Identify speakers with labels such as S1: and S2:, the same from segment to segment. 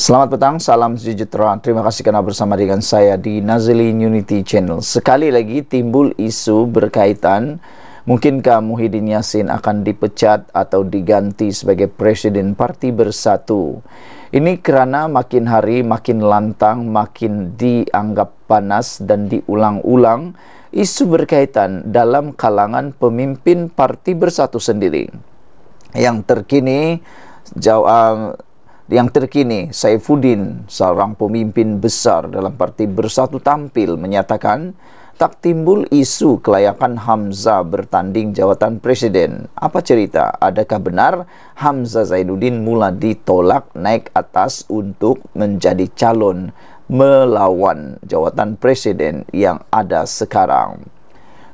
S1: Selamat petang, salam sejahtera. Terima kasih kerana bersama dengan saya di Nazli Unity Channel. Sekali lagi timbul isu berkaitan mungkinkah Muhyiddin Yassin akan dipecat atau diganti sebagai Presiden Parti Bersatu. Ini kerana makin hari makin lantang, makin dianggap panas dan diulang-ulang isu berkaitan dalam kalangan pemimpin Parti Bersatu sendiri. Yang terkini jauh yang terkini, Saifuddin, seorang pemimpin besar dalam parti bersatu tampil, menyatakan tak timbul isu kelayakan Hamza bertanding jawatan presiden. Apa cerita? Adakah benar Hamza Zainuddin mula ditolak naik atas untuk menjadi calon melawan jawatan presiden yang ada sekarang?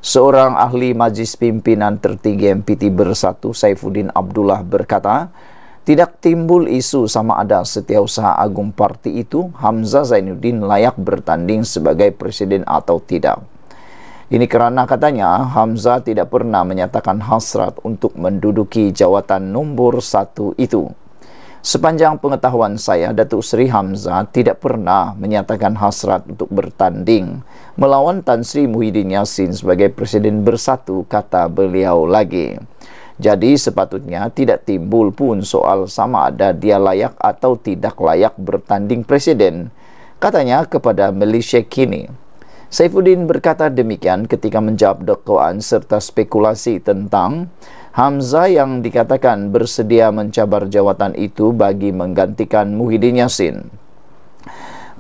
S1: Seorang ahli majlis pimpinan tertinggi MPT bersatu, Saifuddin Abdullah berkata, tidak timbul isu sama ada setiausaha agung parti itu Hamzah Zainuddin layak bertanding sebagai presiden atau tidak. Ini kerana katanya Hamzah tidak pernah menyatakan hasrat untuk menduduki jawatan nombor satu itu. Sepanjang pengetahuan saya, Datuk Seri Hamzah tidak pernah menyatakan hasrat untuk bertanding melawan Tan Sri Muhyiddin Yassin sebagai presiden bersatu, kata beliau lagi. Jadi sepatutnya tidak timbul pun soal sama ada dia layak atau tidak layak bertanding presiden. Katanya kepada Malaysia kini. Saifuddin berkata demikian ketika menjawab dakwaan serta spekulasi tentang Hamzah yang dikatakan bersedia mencabar jawatan itu bagi menggantikan Muhyiddin Yassin.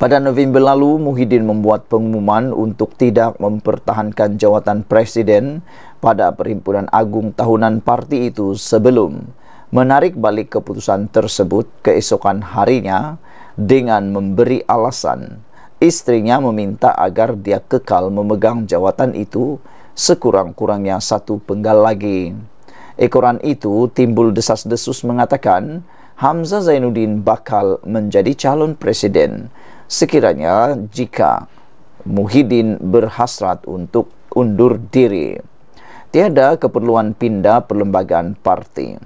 S1: Pada November lalu, Muhyiddin membuat pengumuman untuk tidak mempertahankan jawatan presiden pada perhimpunan agung tahunan parti itu sebelum menarik balik keputusan tersebut keesokan harinya dengan memberi alasan istrinya meminta agar dia kekal memegang jawatan itu sekurang-kurangnya satu penggal lagi. Ekoran itu timbul desas-desus mengatakan Hamzah Zainuddin bakal menjadi calon presiden sekiranya jika Muhyiddin berhasrat untuk undur diri tiada keperluan pindah perlembagaan parti.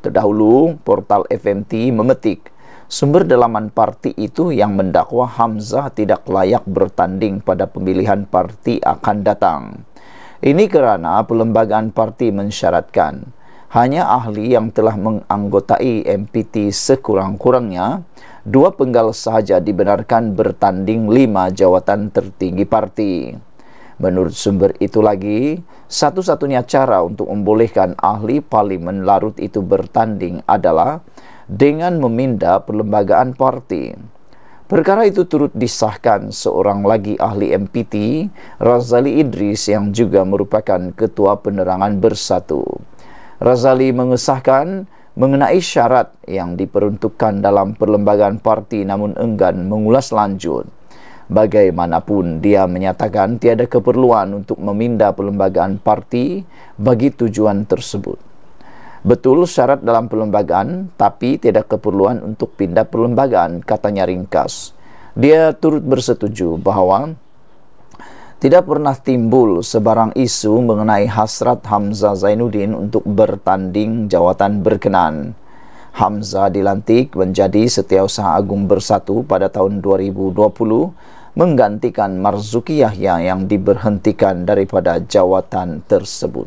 S1: Terdahulu, portal FMT memetik sumber dalaman parti itu yang mendakwa Hamzah tidak layak bertanding pada pemilihan parti akan datang. Ini kerana perlembagaan parti mensyaratkan hanya ahli yang telah menganggotai MPT sekurang-kurangnya dua penggal sahaja dibenarkan bertanding lima jawatan tertinggi parti. Menurut sumber itu lagi, satu-satunya cara untuk membolehkan ahli parlimen larut itu bertanding adalah dengan meminda perlembagaan parti. Perkara itu turut disahkan seorang lagi ahli MPT, Razali Idris yang juga merupakan ketua penerangan bersatu. Razali mengesahkan mengenai syarat yang diperuntukkan dalam perlembagaan parti namun enggan mengulas lanjut. Bagaimanapun dia menyatakan tiada keperluan untuk meminda perlembagaan parti bagi tujuan tersebut. Betul syarat dalam perlembagaan tapi tiada keperluan untuk pindah perlembagaan katanya ringkas. Dia turut bersetuju bahawa tidak pernah timbul sebarang isu mengenai hasrat Hamzah Zainuddin untuk bertanding jawatan berkenan. Hamzah dilantik menjadi Setiausaha Agung Bersatu pada tahun 2020 menggantikan Marzuki Yahya yang diberhentikan daripada jawatan tersebut.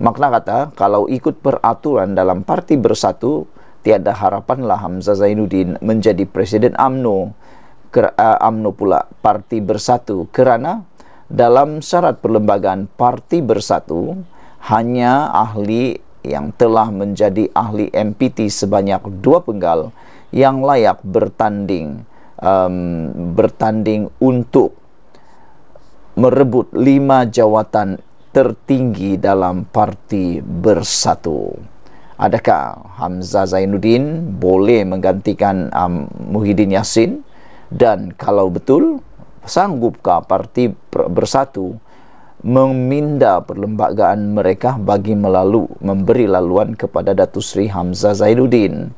S1: Makna kata, kalau ikut peraturan dalam parti bersatu, tiada harapanlah Hamzah Zainuddin menjadi Presiden UMNO, ker, uh, UMNO pula parti bersatu kerana dalam syarat perlembagaan parti bersatu, hanya ahli yang telah menjadi ahli MPT sebanyak dua penggal yang layak bertanding um, bertanding untuk merebut lima jawatan tertinggi dalam parti bersatu. Adakah Hamzah Zainuddin boleh menggantikan um, Muhyiddin Yassin? Dan kalau betul, sanggupkah parti bersatu meminda perlembagaan mereka bagi melalui memberi laluan kepada Datu Sri Hamzah Zainuddin?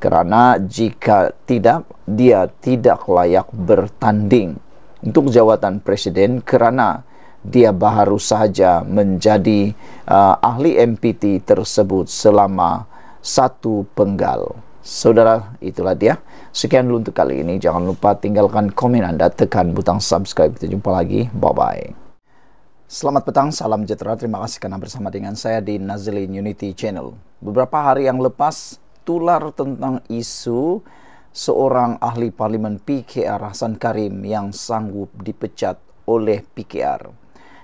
S1: kerana jika tidak dia tidak layak bertanding untuk jawatan presiden kerana dia baru saja menjadi uh, ahli MPT tersebut selama satu penggal. Saudara, itulah dia. Sekian dulu untuk kali ini. Jangan lupa tinggalkan komen anda, tekan butang subscribe. Kita jumpa lagi. Bye-bye. Selamat petang, salam sejahtera. Terima kasih kerana bersama dengan saya di Nazilin Unity Channel. Beberapa hari yang lepas, tertular tentang isu seorang ahli parlimen PKR Hasan Karim yang sanggup dipecat oleh PKR.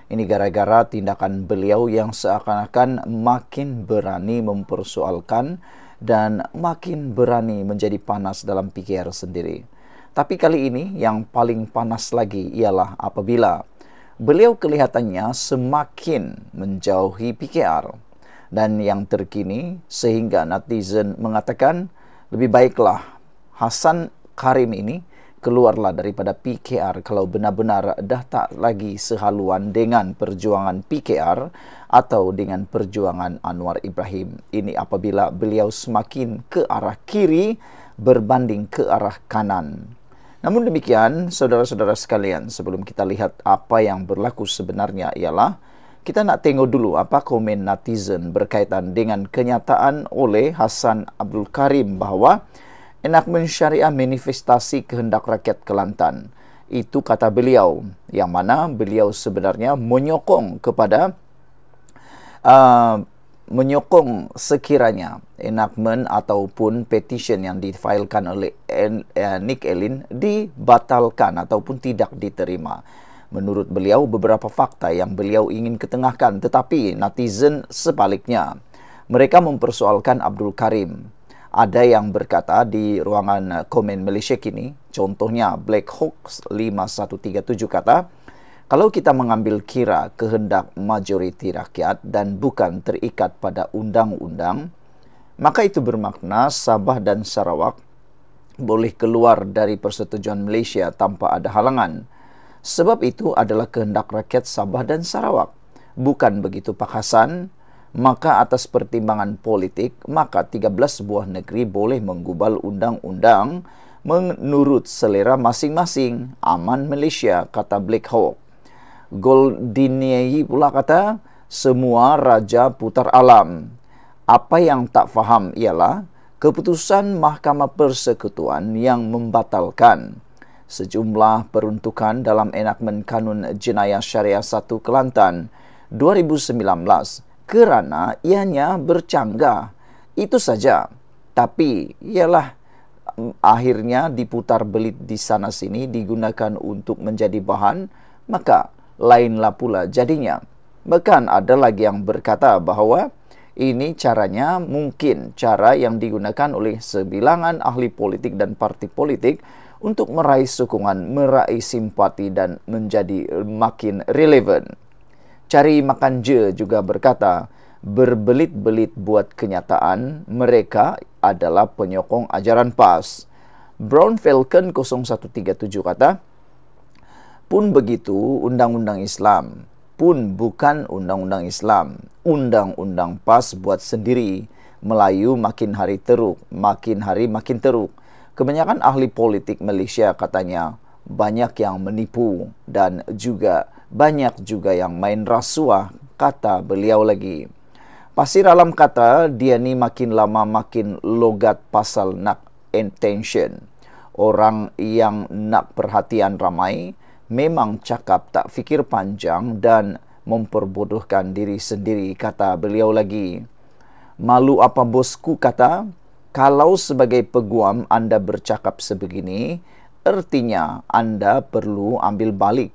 S1: Ini gara-gara tindakan beliau yang seakan-akan makin berani mempersoalkan dan makin berani menjadi panas dalam PKR sendiri. Tapi kali ini yang paling panas lagi ialah apabila beliau kelihatannya semakin menjauhi PKR dan yang terkini sehingga netizen mengatakan lebih baiklah Hasan Karim ini keluarlah daripada PKR kalau benar-benar dah tak lagi sehaluan dengan perjuangan PKR atau dengan perjuangan Anwar Ibrahim. Ini apabila beliau semakin ke arah kiri berbanding ke arah kanan. Namun demikian, saudara-saudara sekalian, sebelum kita lihat apa yang berlaku sebenarnya ialah kita nak tengok dulu apa komen netizen berkaitan dengan kenyataan oleh Hasan Abdul Karim bahawa enakmen syariah manifestasi kehendak rakyat Kelantan. Itu kata beliau yang mana beliau sebenarnya menyokong kepada uh, menyokong sekiranya enakmen ataupun petition yang difailkan oleh eh, Nick Elin dibatalkan ataupun tidak diterima. Menurut beliau, beberapa fakta yang beliau ingin ketengahkan tetapi netizen sebaliknya. Mereka mempersoalkan Abdul Karim. Ada yang berkata di ruangan komen Malaysia kini, contohnya Black Hawks 5137 kata, kalau kita mengambil kira kehendak majoriti rakyat dan bukan terikat pada undang-undang, maka itu bermakna Sabah dan Sarawak boleh keluar dari persetujuan Malaysia tanpa ada halangan. Sebab itu adalah kehendak rakyat Sabah dan Sarawak. Bukan begitu Pak Hasan? Maka atas pertimbangan politik, maka 13 buah negeri boleh menggubal undang-undang menurut selera masing-masing aman Malaysia, kata Black Hawk. Goldinei pula kata, semua raja putar alam. Apa yang tak faham ialah keputusan Mahkamah Persekutuan yang membatalkan sejumlah peruntukan dalam enakmen Kanun Jenayah Syariah 1 Kelantan 2019 kerana ianya bercanggah. Itu saja. Tapi ialah mm, akhirnya diputar belit di sana sini digunakan untuk menjadi bahan maka lainlah pula jadinya. Bahkan ada lagi yang berkata bahawa ini caranya mungkin cara yang digunakan oleh sebilangan ahli politik dan parti politik untuk meraih sokongan, meraih simpati dan menjadi makin relevan. Cari Makan Je juga berkata, berbelit-belit buat kenyataan mereka adalah penyokong ajaran PAS. Brown Falcon 0137 kata, pun begitu undang-undang Islam, pun bukan undang-undang Islam, undang-undang PAS buat sendiri, Melayu makin hari teruk, makin hari makin teruk kebanyakan ahli politik Malaysia katanya banyak yang menipu dan juga banyak juga yang main rasuah kata beliau lagi. Pasir alam kata dia ni makin lama makin logat pasal nak intention. Orang yang nak perhatian ramai memang cakap tak fikir panjang dan memperbodohkan diri sendiri kata beliau lagi. Malu apa bosku kata? kalau sebagai peguam anda bercakap sebegini, ertinya anda perlu ambil balik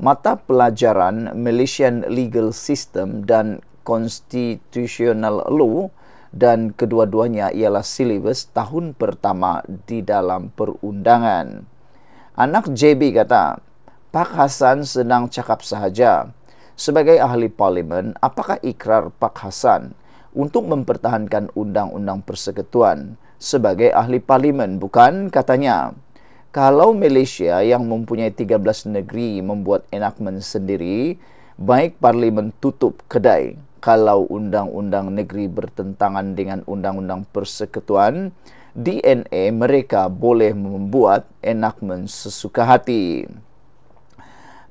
S1: mata pelajaran Malaysian Legal System dan Constitutional Law dan kedua-duanya ialah silibus tahun pertama di dalam perundangan. Anak JB kata, Pak Hasan senang cakap sahaja. Sebagai ahli parlimen, apakah ikrar Pak Hasan untuk mempertahankan undang-undang persekutuan sebagai ahli parlimen, bukan katanya. Kalau Malaysia yang mempunyai 13 negeri membuat enakmen sendiri, baik parlimen tutup kedai. Kalau undang-undang negeri bertentangan dengan undang-undang persekutuan, DNA mereka boleh membuat enakmen sesuka hati.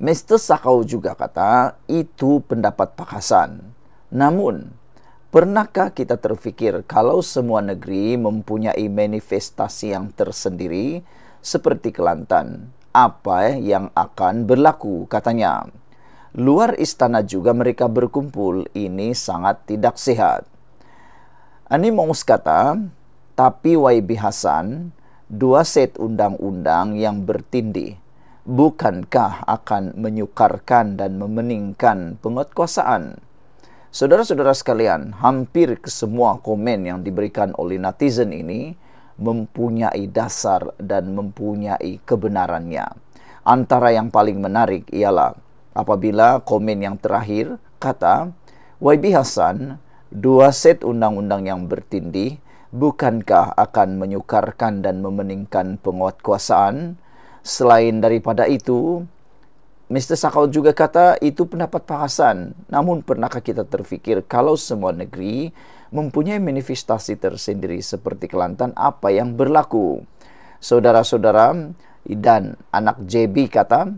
S1: Mr. Sakau juga kata itu pendapat pakasan. Namun, Pernahkah kita terfikir kalau semua negeri mempunyai manifestasi yang tersendiri seperti Kelantan? Apa eh, yang akan berlaku? Katanya, luar istana juga mereka berkumpul. Ini sangat tidak sehat. Ani Mongus kata, tapi YB Hasan, dua set undang-undang yang bertindih. Bukankah akan menyukarkan dan memeningkan penguatkuasaan? Saudara-saudara sekalian, hampir semua komen yang diberikan oleh netizen ini mempunyai dasar dan mempunyai kebenarannya. Antara yang paling menarik ialah apabila komen yang terakhir kata, YB Hasan, dua set undang-undang yang bertindih bukankah akan menyukarkan dan memeningkan penguatkuasaan? Selain daripada itu, Mr. Sakau juga kata itu pendapat Pak Hasan. Namun pernahkah kita terfikir kalau semua negeri mempunyai manifestasi tersendiri seperti Kelantan apa yang berlaku? Saudara-saudara dan anak JB kata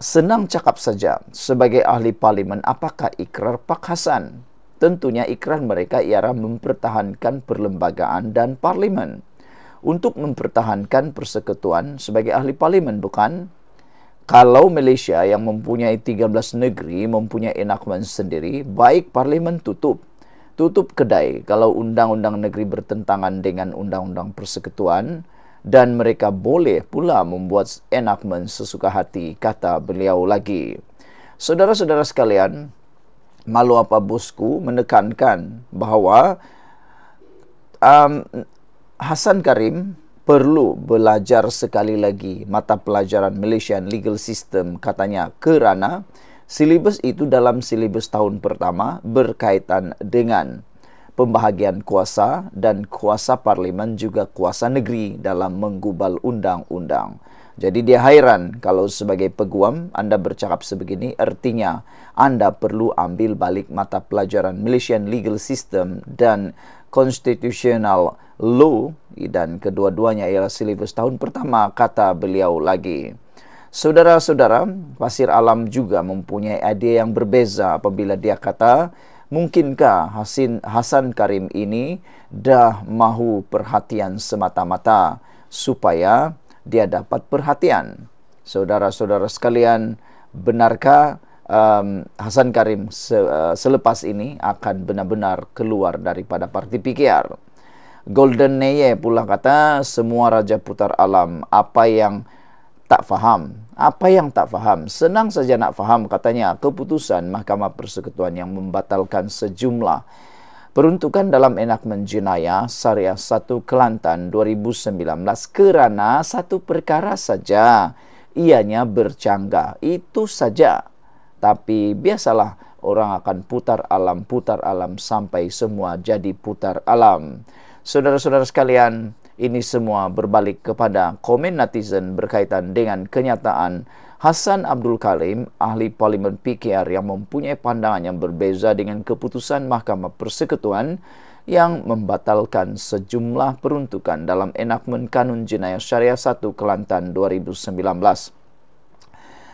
S1: senang cakap saja sebagai ahli parlimen apakah ikrar Pak Hasan? Tentunya ikrar mereka ialah mempertahankan perlembagaan dan parlimen untuk mempertahankan persekutuan sebagai ahli parlimen bukan? kalau Malaysia yang mempunyai 13 negeri mempunyai enakmen sendiri, baik parlimen tutup. Tutup kedai kalau undang-undang negeri bertentangan dengan undang-undang persekutuan dan mereka boleh pula membuat enakmen sesuka hati, kata beliau lagi. Saudara-saudara sekalian, malu apa bosku menekankan bahawa um, Hasan Karim perlu belajar sekali lagi mata pelajaran Malaysian Legal System katanya kerana silibus itu dalam silibus tahun pertama berkaitan dengan pembahagian kuasa dan kuasa parlimen juga kuasa negeri dalam menggubal undang-undang. Jadi dia hairan kalau sebagai peguam anda bercakap sebegini artinya anda perlu ambil balik mata pelajaran Malaysian Legal System dan Constitutional System Lu dan kedua-duanya ialah silibus tahun pertama kata beliau lagi. Saudara-saudara, pasir alam juga mempunyai idea yang berbeza apabila dia kata, mungkinkah Hasin, Hasan Karim ini dah mahu perhatian semata-mata supaya dia dapat perhatian. Saudara-saudara sekalian, benarkah um, Hasan Karim se, uh, selepas ini akan benar-benar keluar daripada parti PKR? Golden Neye eh, pula kata semua raja putar alam apa yang tak faham apa yang tak faham senang saja nak faham katanya keputusan Mahkamah Persekutuan yang membatalkan sejumlah peruntukan dalam Enak jenayah Syariah satu Kelantan 2019 kerana satu perkara saja ianya bercanggah itu saja tapi biasalah orang akan putar alam putar alam sampai semua jadi putar alam Saudara-saudara sekalian, ini semua berbalik kepada komen netizen berkaitan dengan kenyataan Hasan Abdul Karim, ahli Parlimen PKR yang mempunyai pandangan yang berbeza dengan keputusan Mahkamah Persekutuan yang membatalkan sejumlah peruntukan dalam enakmen Kanun Jenayah Syariah 1 Kelantan 2019.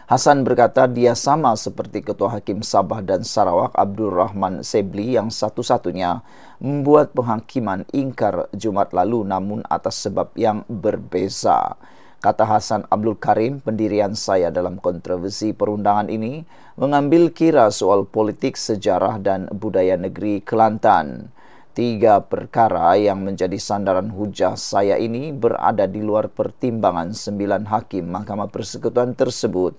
S1: Hasan berkata dia sama seperti Ketua Hakim Sabah dan Sarawak Abdul Rahman Sebli yang satu-satunya membuat penghakiman ingkar Jumat lalu namun atas sebab yang berbeza. Kata Hasan Abdul Karim, pendirian saya dalam kontroversi perundangan ini mengambil kira soal politik, sejarah dan budaya negeri Kelantan. Tiga perkara yang menjadi sandaran hujah saya ini berada di luar pertimbangan sembilan hakim Mahkamah Persekutuan tersebut.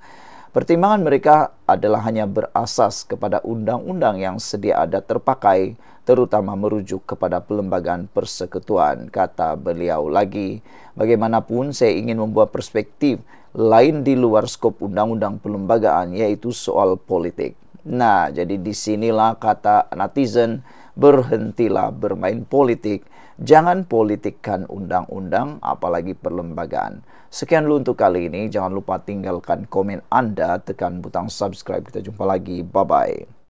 S1: Pertimbangan mereka adalah hanya berasas kepada undang-undang yang sedia ada terpakai, terutama merujuk kepada pelembagaan persekutuan, kata beliau lagi. Bagaimanapun, saya ingin membuat perspektif lain di luar skop undang-undang pelembagaan, yaitu soal politik. Nah, jadi disinilah kata netizen, berhentilah bermain politik. Jangan politikkan undang-undang, apalagi perlembagaan. Sekian dulu untuk kali ini. Jangan lupa tinggalkan komen Anda, tekan butang subscribe. Kita jumpa lagi. Bye-bye.